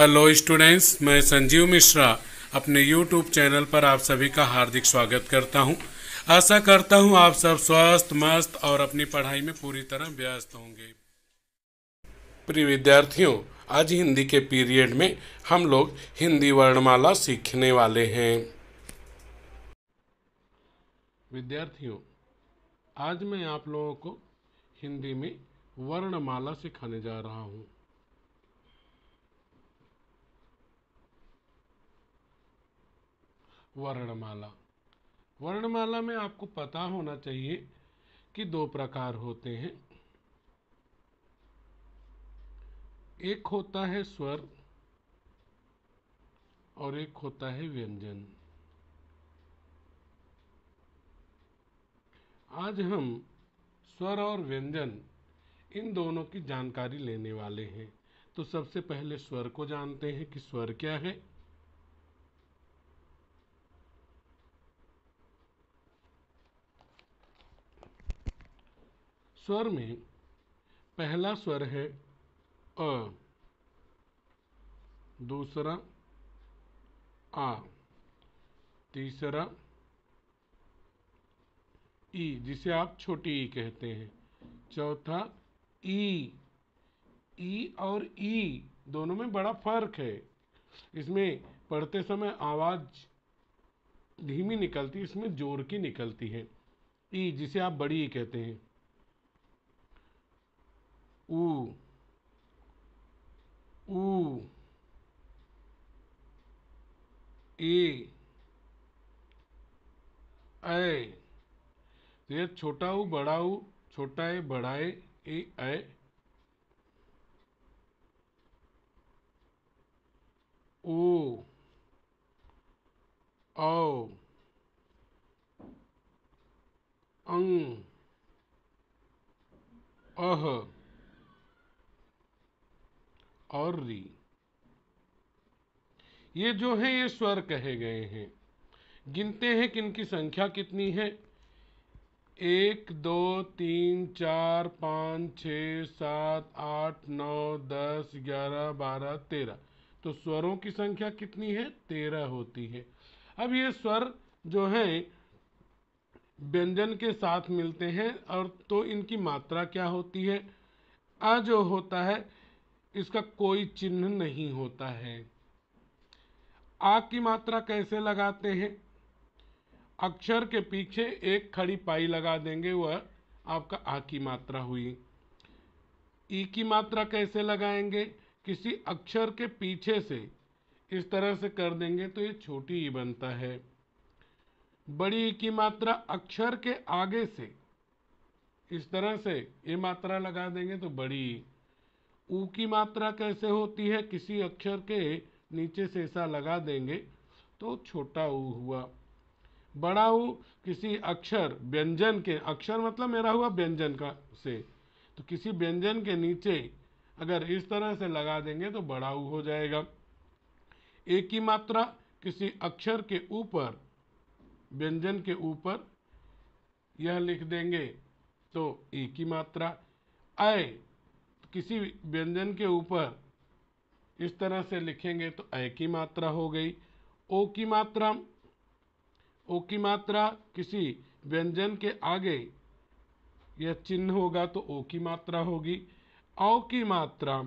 Hello students मैं संजीव मिश्रा अपने YouTube channel पर आप सभी का हार्दिक स्वागत करता हूं। आशा करता हूं आप सब स्वस्थ मस्त और अपनी पढ़ाई में पूरी तरह व्यस्त होंगे प्रिय विद्यार्थियों आज हिंदी के पीरियड में हम लोग हिंदी वर्णमाला सीखने वाले हैं विद्यार्थियों आज मैं आप लोगों को हिंदी में वर्णमाला सिखाने जा रहा हूँ वर्णमाला वर्णमाला में आपको पता होना चाहिए कि दो प्रकार होते हैं एक होता है स्वर और एक होता है व्यंजन आज हम स्वर और व्यंजन इन दोनों की जानकारी लेने वाले हैं तो सबसे पहले स्वर को जानते हैं कि स्वर क्या है स्वर में पहला स्वर है अ दूसरा आ तीसरा ई जिसे आप छोटी ई कहते हैं चौथा ई ई और ई दोनों में बड़ा फर्क है इसमें पढ़ते समय आवाज़ धीमी निकलती है इसमें जोर की निकलती है ई जिसे आप बड़ी ई कहते हैं u u e ए तो ये छोटा ऊ बड़ा ऊ छोटा ए बड़ा ए ए ऐ ओ औ अंग अह और री ये जो है ये स्वर कहे गए हैं गिनते हैं कि इनकी संख्या कितनी है एक दो तीन चार पाँच छ सात आठ नौ दस ग्यारह बारह तेरह तो स्वरों की संख्या कितनी है तेरह होती है अब ये स्वर जो हैं व्यंजन के साथ मिलते हैं और तो इनकी मात्रा क्या होती है आ जो होता है इसका कोई चिन्ह नहीं होता है आग की मात्रा कैसे लगाते हैं अक्षर के पीछे एक खड़ी पाई लगा देंगे वह आपका आ की मात्रा हुई ई की मात्रा कैसे लगाएंगे किसी अक्षर के पीछे से इस तरह से कर देंगे तो ये छोटी ई बनता है बड़ी ई की मात्रा अक्षर के आगे से इस तरह से ये मात्रा लगा देंगे तो बड़ी ई ऊ की मात्रा कैसे होती है किसी अक्षर के नीचे से ऐसा लगा देंगे तो छोटा ऊ हुआ बड़ा ऊ किसी अक्षर व्यंजन के अक्षर मतलब मेरा हुआ व्यंजन का से तो किसी व्यंजन के नीचे अगर इस तरह से लगा देंगे तो बड़ा ऊ हो जाएगा एक की मात्रा किसी अक्षर के ऊपर व्यंजन के ऊपर यह लिख देंगे तो एक की मात्रा आए किसी व्यंजन के ऊपर इस तरह से लिखेंगे तो अ की मात्रा हो गई ओ की मात्रा ओ की मात्रा किसी व्यंजन के आगे यह चिन्ह होगा तो ओ की मात्रा होगी औ की मात्रा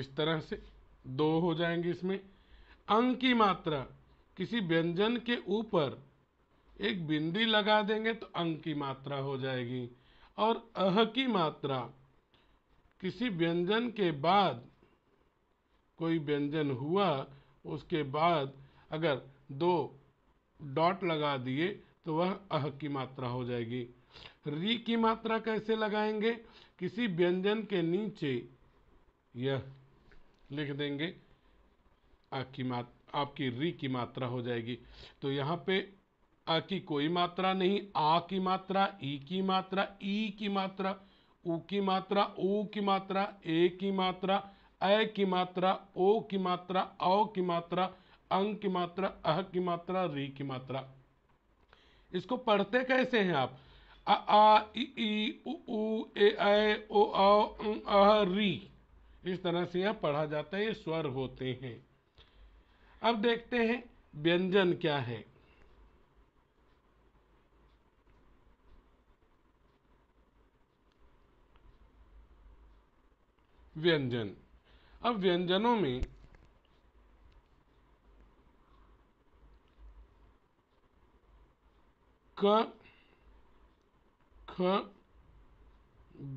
इस तरह से दो हो जाएंगे इसमें अंग की मात्रा किसी व्यंजन के ऊपर एक बिंदी लगा देंगे तो अंग की मात्रा हो जाएगी और अह की मात्रा किसी व्यंजन के बाद कोई व्यंजन हुआ उसके बाद अगर दो डॉट लगा दिए तो वह अह की मात्रा हो जाएगी री की मात्रा कैसे लगाएंगे किसी व्यंजन के नीचे यह लिख देंगे आपकी की आपकी री की मात्रा हो जाएगी तो यहाँ पे अ की कोई मात्रा नहीं आ की मात्रा ई की मात्रा ई की मात्रा उ की मात्रा ओ की मात्रा ए की मात्रा अ की मात्रा ओ की मात्रा औ की मात्रा अंग की मात्रा अह की मात्रा री की मात्रा इसको पढ़ते कैसे हैं आप आ आ ई उ ए ओ औ अह री इस तरह से यह पढ़ा जाता है ये स्वर होते हैं अब देखते हैं व्यंजन क्या है व्यंजन अब व्यंजनों में क ख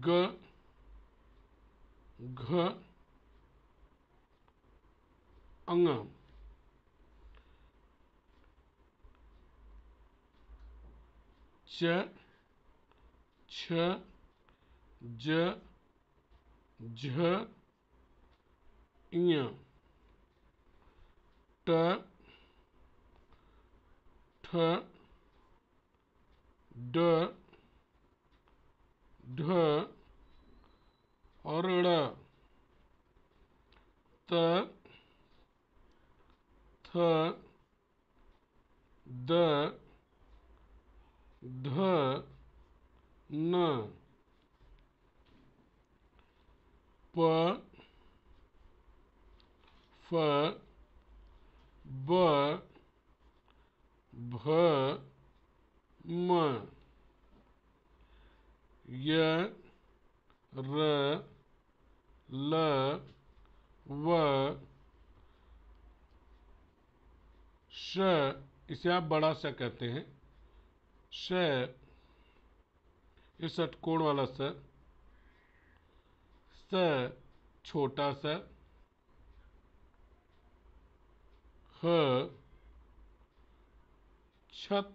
ग घ अंग च छ ज झ ट ठ ड ढ और त थ द ध न प फ ब भ म य र ल व श इसे आप बड़ा स कहते हैं श ये वाला स स छोटा सा ह छत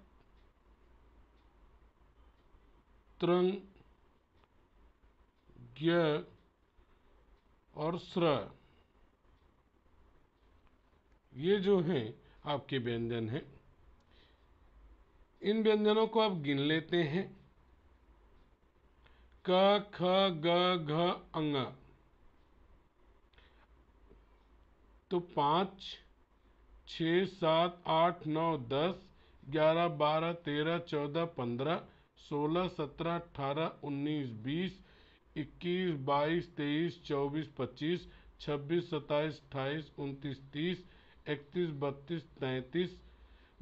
त्रंग और स्र ये जो हैं आपके व्यंजन हैं इन व्यंजनों को आप गिन लेते हैं क ख ग घ अंग तो पाँच छ सात आठ नौ दस ग्यारह बारह तेरह चौदह पंद्रह सोलह सत्रह अठारह उन्नीस बीस इक्कीस बाईस तेईस चौबीस पच्चीस छब्बीस सत्ताईस अट्ठाईस उनतीस तीस इकतीस बत्तीस तैंतीस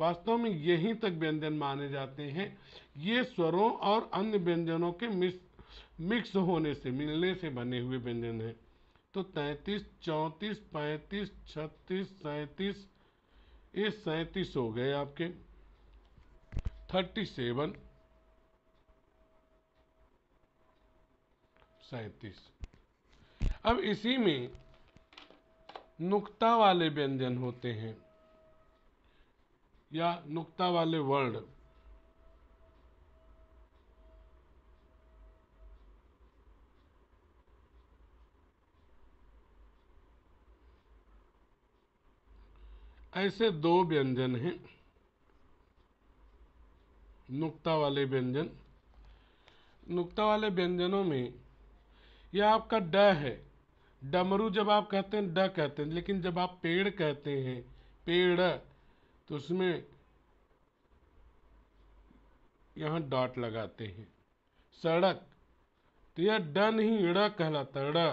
वास्तव में यहीं तक व्यंजन माने जाते हैं ये स्वरों और अन्य व्यंजनों के मिश्र मिक्स होने से मिलने से बने हुए व्यंजन हैं तो तैतीस चौंतीस पैंतीस छत्तीस सैंतीस ये सैंतीस हो गए आपके थर्टी सेवन सैतीस अब इसी में नुक्ता वाले व्यंजन होते हैं या नुक्ता वाले वर्ड ऐसे दो व्यंजन हैं नुक्ता वाले व्यंजन नुक्ता वाले व्यंजनों में यह आपका ड है डमरू जब आप कहते हैं ड कहते हैं लेकिन जब आप पेड़ कहते हैं पेड़ तो उसमें यहाँ डॉट लगाते हैं सड़क तो यह ड नहीं ड़ कहलाता ड़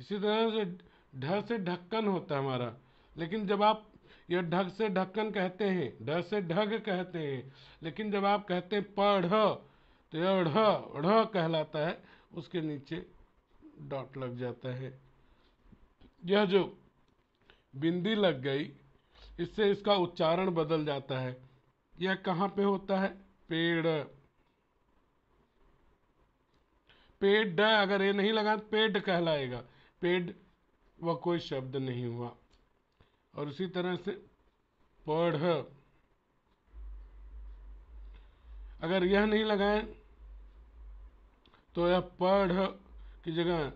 इसी तरह से ढ से ढक्कन होता है हमारा लेकिन जब आप यह ढग से ढक्कन कहते हैं ढ से ढग कहते हैं लेकिन जब आप कहते हैं पढ़ तो यह ढ कहलाता है उसके नीचे डॉट लग जाता है यह जो बिंदी लग गई इससे इसका उच्चारण बदल जाता है यह कहाँ पे होता है पेड़ पेड़ अगर ये नहीं लगा तो पेड़ कहलाएगा पेड़ वह कोई शब्द नहीं हुआ और उसी तरह से पढ़ अगर यह नहीं लगाए तो यह पढ़ की जगह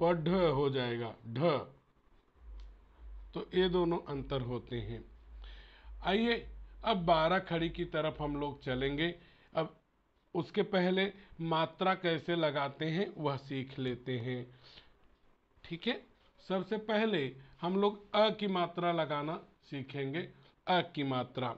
पढ़ हो जाएगा ढ तो ये दोनों अंतर होते हैं आइए अब बारह खड़ी की तरफ हम लोग चलेंगे अब उसके पहले मात्रा कैसे लगाते हैं वह सीख लेते हैं ठीक है सबसे पहले हम लोग अ की मात्रा लगाना सीखेंगे अ की मात्रा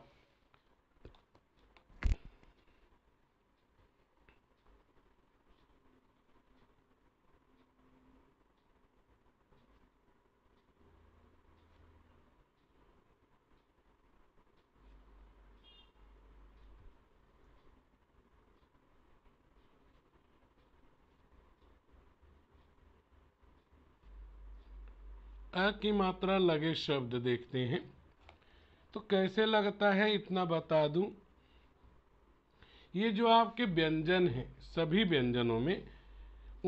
अ की मात्रा लगे शब्द देखते हैं तो कैसे लगता है इतना बता दूं ये जो आपके व्यंजन हैं सभी व्यंजनों में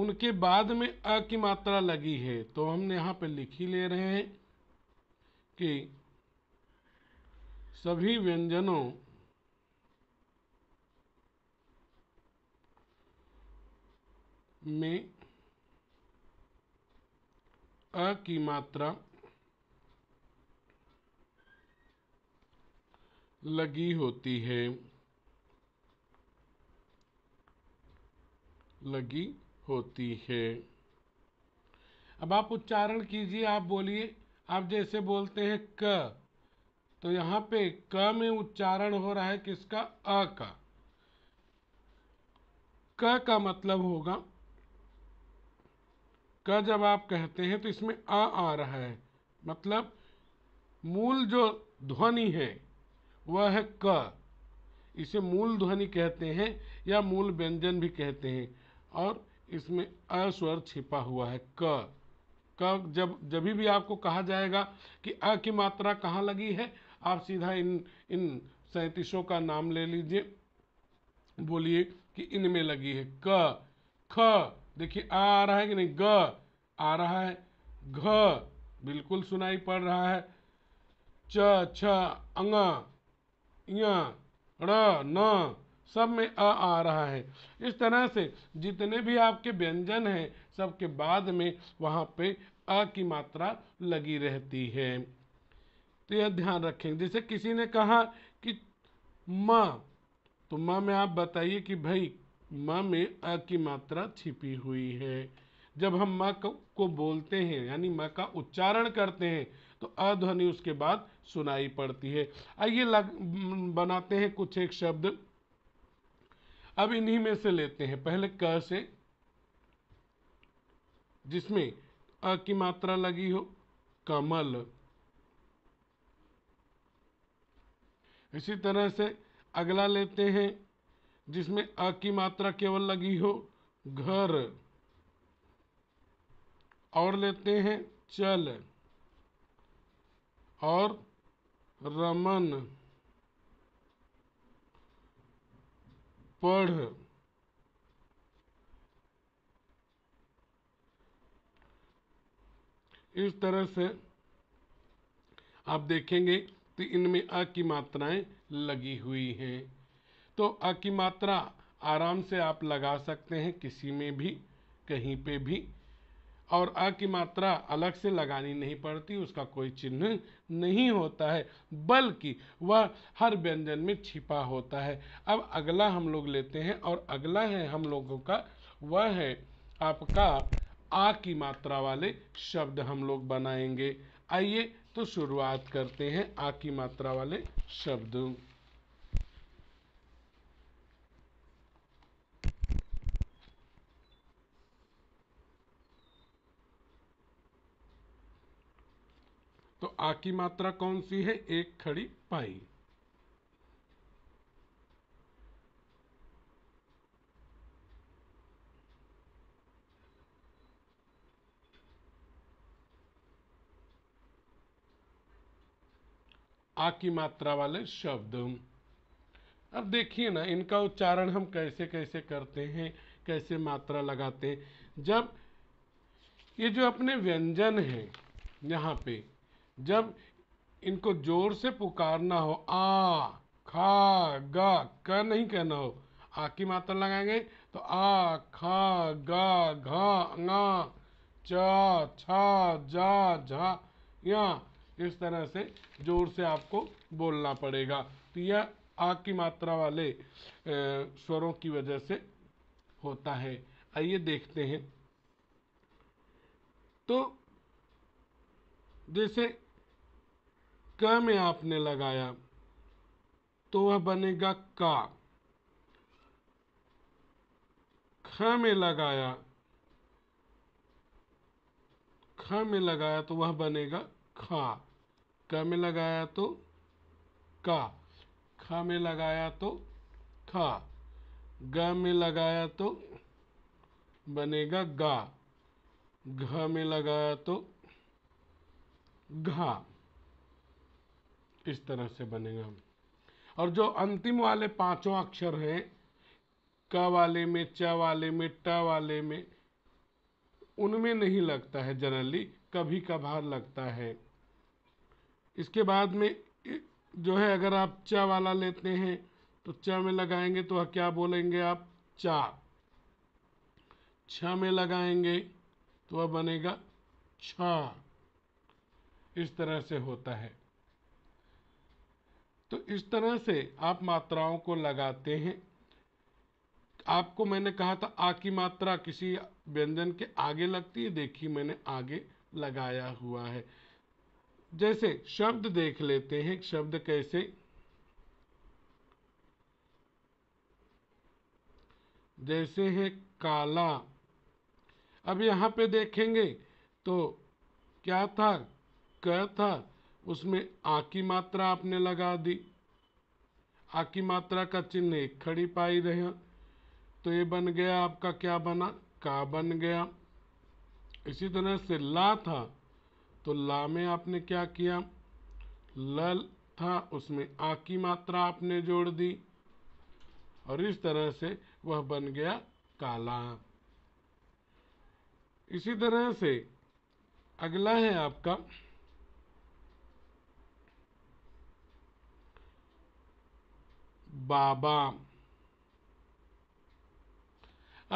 उनके बाद में अ की मात्रा लगी है तो हम यहाँ पर लिख ही ले रहे हैं कि सभी व्यंजनों में अ की मात्रा लगी होती है लगी होती है अब आप उच्चारण कीजिए आप बोलिए आप जैसे बोलते हैं क तो यहां पे क में उच्चारण हो रहा है किसका अ का क का मतलब होगा का जब आप कहते हैं तो इसमें आ आ रहा है मतलब मूल जो ध्वनि है वह है क इसे मूल ध्वनि कहते हैं या मूल व्यंजन भी कहते हैं और इसमें अस्वर छिपा हुआ है क क जब जब भी आपको कहा जाएगा कि अ की मात्रा कहाँ लगी है आप सीधा इन इन सैंतीसों का नाम ले लीजिए बोलिए कि इनमें लगी है क ख देखिए आ आ रहा है कि नहीं ग आ रहा है घ बिल्कुल सुनाई पड़ रहा है च छ अंग र न सब में अ आ रहा है इस तरह से जितने भी आपके व्यंजन हैं सबके बाद में वहाँ पे अ की मात्रा लगी रहती है तो यह ध्यान रखें जैसे किसी ने कहा कि म तो म में आप बताइए कि भाई माँ में आ की मात्रा छिपी हुई है जब हम माँ को बोलते हैं यानी माँ का उच्चारण करते हैं तो अध्वनि उसके बाद सुनाई पड़ती है आइए बनाते हैं कुछ एक शब्द अब इन्हीं में से लेते हैं पहले क से जिसमें अ की मात्रा लगी हो कमल इसी तरह से अगला लेते हैं जिसमें अ की मात्रा केवल लगी हो घर और लेते हैं चल और रमन पढ़ इस तरह से आप देखेंगे तो इनमें अ की मात्राएं लगी हुई हैं तो अ की मात्रा आराम से आप लगा सकते हैं किसी में भी कहीं पे भी और अ की मात्रा अलग से लगानी नहीं पड़ती उसका कोई चिन्ह नहीं होता है बल्कि वह हर व्यंजन में छिपा होता है अब अगला हम लोग लेते हैं और अगला है हम लोगों का वह है आपका आ की मात्रा वाले शब्द हम लोग बनाएंगे आइए तो शुरुआत करते हैं आ की मात्रा वाले शब्दों आ की मात्रा कौन सी है एक खड़ी पाई आ की मात्रा वाले शब्द अब देखिए ना इनका उच्चारण हम कैसे कैसे करते हैं कैसे मात्रा लगाते हैं जब ये जो अपने व्यंजन हैं यहाँ पे जब इनको जोर से पुकारना हो आ खा गा क नहीं कहना हो आ की मात्रा लगाएंगे तो आ खा गा घा गा चा छा जा झा या इस तरह से जोर से आपको बोलना पड़ेगा तो यह आ की मात्रा वाले स्वरों की वजह से होता है आइए देखते हैं तो जैसे क में आपने लगाया तो वह बनेगा का ख में लगाया ख में लगाया तो वह बनेगा खा क में लगाया तो का ख में लगाया तो खा ग में लगाया तो बनेगा गा घ में लगाया तो घा इस तरह से बनेगा और जो अंतिम वाले पांचों अक्षर हैं क वाले में च वाले में ट वाले में उनमें नहीं लगता है जनरली कभी कभार लगता है इसके बाद में जो है अगर आप च वाला लेते हैं तो च में लगाएंगे तो क्या बोलेंगे आप चा छ में लगाएंगे तो वह बनेगा छ इस तरह से होता है तो इस तरह से आप मात्राओं को लगाते हैं आपको मैंने कहा था आ की मात्रा किसी व्यंजन के आगे लगती है देखिए मैंने आगे लगाया हुआ है जैसे शब्द देख लेते हैं शब्द कैसे जैसे है काला अब यहां पे देखेंगे तो क्या था क था उसमें आ की मात्रा आपने लगा दी आ की मात्रा का चिन्ह एक खड़ी पाई रहे तो ये बन गया आपका क्या बना का बन गया इसी तरह से ला था तो ला में आपने क्या किया लल था उसमें आ की मात्रा आपने जोड़ दी और इस तरह से वह बन गया काला इसी तरह से अगला है आपका बाबा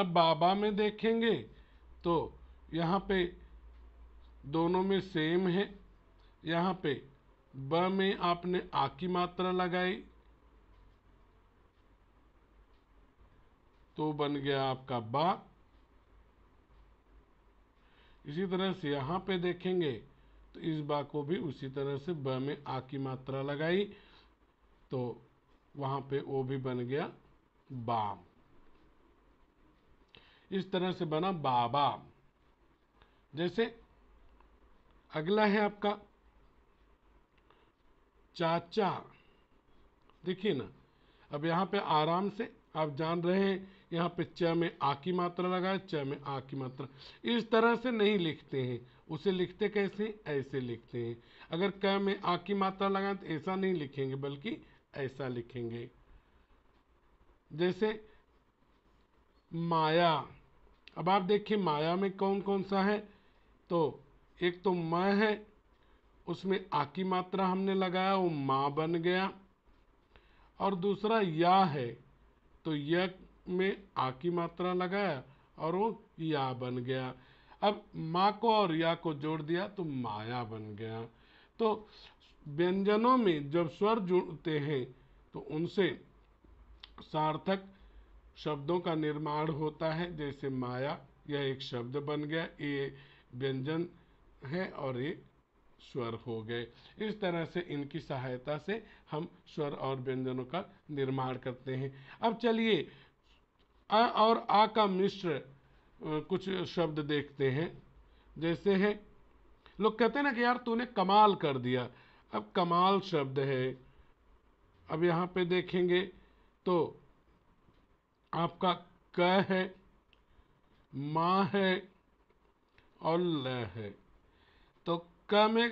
अब बाबा में देखेंगे तो यहाँ पे दोनों में सेम है यहाँ पे ब में आपने आ की मात्रा लगाई तो बन गया आपका बा इसी तरह से यहाँ पे देखेंगे तो इस बा को भी उसी तरह से ब में आ की मात्रा लगाई तो वहां पे ओ भी बन गया बाम इस तरह से बना बाबा जैसे अगला है आपका चाचा देखिए ना अब यहां पे आराम से आप जान रहे हैं यहां पे च में आ की मात्रा लगाए च में आ की मात्रा इस तरह से नहीं लिखते हैं उसे लिखते कैसे ऐसे लिखते हैं अगर क में आ की मात्रा लगाए तो ऐसा नहीं लिखेंगे बल्कि ऐसा लिखेंगे जैसे माया अब आप देखिए माया में कौन कौन सा है तो एक तो म है उसमें आ की मात्रा हमने लगाया वो माँ बन गया और दूसरा या है तो य में आ की मात्रा लगाया और वो या बन गया अब माँ को और या को जोड़ दिया तो माया बन गया तो व्यंजनों में जब स्वर जुड़ते हैं तो उनसे सार्थक शब्दों का निर्माण होता है जैसे माया यह एक शब्द बन गया ये व्यंजन है और ये स्वर हो गए इस तरह से इनकी सहायता से हम स्वर और व्यंजनों का निर्माण करते हैं अब चलिए अ और आ का मिश्र कुछ शब्द देखते हैं जैसे है लोग कहते हैं ना कि यार तूने कमाल कर दिया अब कमाल शब्द है अब यहाँ पे देखेंगे तो आपका क है माँ है और ल है तो क में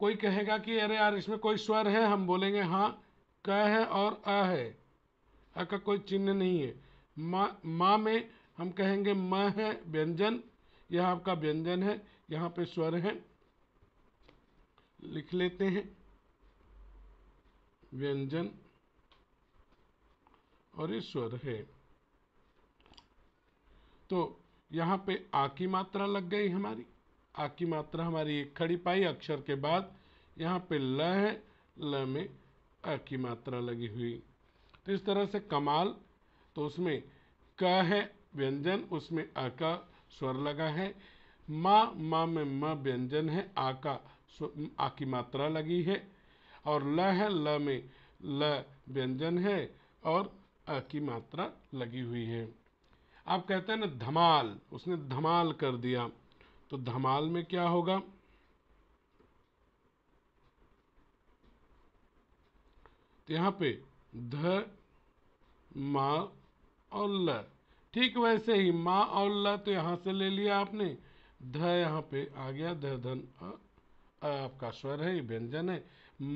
कोई कहेगा कि अरे यार इसमें कोई स्वर है हम बोलेंगे हाँ क है और अ है अ का कोई चिन्ह नहीं है माँ माँ में हम कहेंगे म है व्यंजन यह आपका व्यंजन है यहाँ पे स्वर है लिख लेते हैं व्यंजन और ईश्वर है तो यहाँ पे आ की मात्रा लग गई हमारी आ की मात्रा हमारी एक खड़ी पाई अक्षर के बाद यहाँ पे ल है ल में अ की मात्रा लगी हुई तो इस तरह से कमाल तो उसमें क है व्यंजन उसमें अ का स्वर लगा है मा मा में म व्यंजन है आ का आ की मात्रा लगी है और ल है ल में ल व्यंजन है और अ की मात्रा लगी हुई है आप कहते हैं ना धमाल उसने धमाल कर दिया तो धमाल में क्या होगा तो यहाँ पे ध मा और ल ठीक वैसे ही माँ और ल तो यहां से ले लिया आपने ध यहां पे आ गया ध धन आपका स्वर है व्यंजन है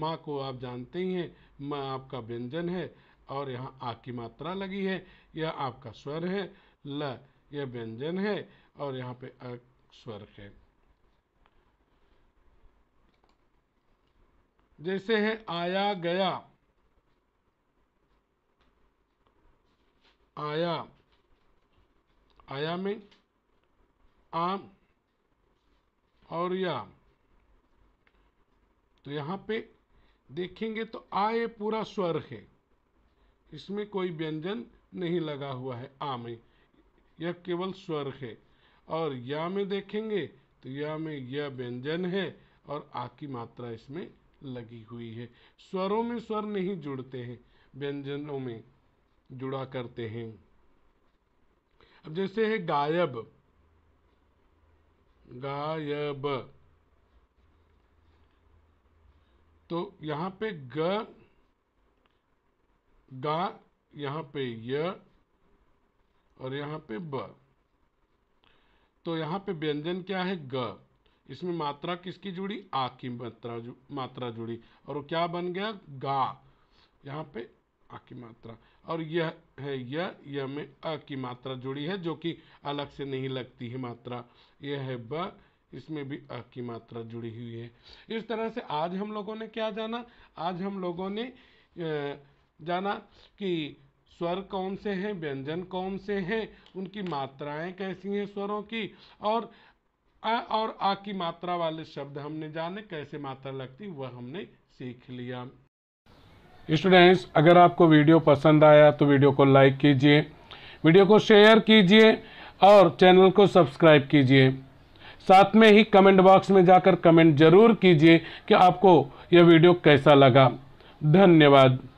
माँ को आप जानते ही हैं माँ आपका व्यंजन है और यहाँ आ की मात्रा लगी है यह आपका स्वर है ल यह व्यंजन है और यहाँ पे अ स्वर है जैसे है आया गया आया आया में आम और या तो यहाँ पे देखेंगे तो आ ये पूरा स्वर है इसमें कोई व्यंजन नहीं लगा हुआ है आ में यह केवल स्वर है और या में देखेंगे तो या में यह व्यंजन है और आ की मात्रा इसमें लगी हुई है स्वरों में स्वर नहीं जुड़ते हैं व्यंजनों में जुड़ा करते हैं अब जैसे है गायब गायब तो यहाँ पे ग गा यहाँ पे य और यहाँ पे ब तो यहाँ पे व्यंजन क्या है ग इसमें मात्रा किसकी जुड़ी आ की मात्रा जु, मात्रा जुड़ी और वो क्या बन गया गा यहाँ पे आ की मात्रा और यह है यह यह में अ की मात्रा जुड़ी है जो कि अलग से नहीं लगती है मात्रा यह है ब इसमें भी अ की मात्रा जुड़ी हुई है इस तरह से आज हम लोगों ने क्या जाना आज हम लोगों ने जाना कि स्वर कौन से हैं व्यंजन कौन से हैं उनकी मात्राएं कैसी हैं स्वरों की और आ और आ की मात्रा वाले शब्द हमने जाने कैसे मात्रा लगती वह हमने सीख लिया स्टूडेंट्स अगर आपको वीडियो पसंद आया तो वीडियो को लाइक कीजिए वीडियो को शेयर कीजिए और चैनल को सब्सक्राइब कीजिए साथ में ही कमेंट बॉक्स में जाकर कमेंट जरूर कीजिए कि आपको यह वीडियो कैसा लगा धन्यवाद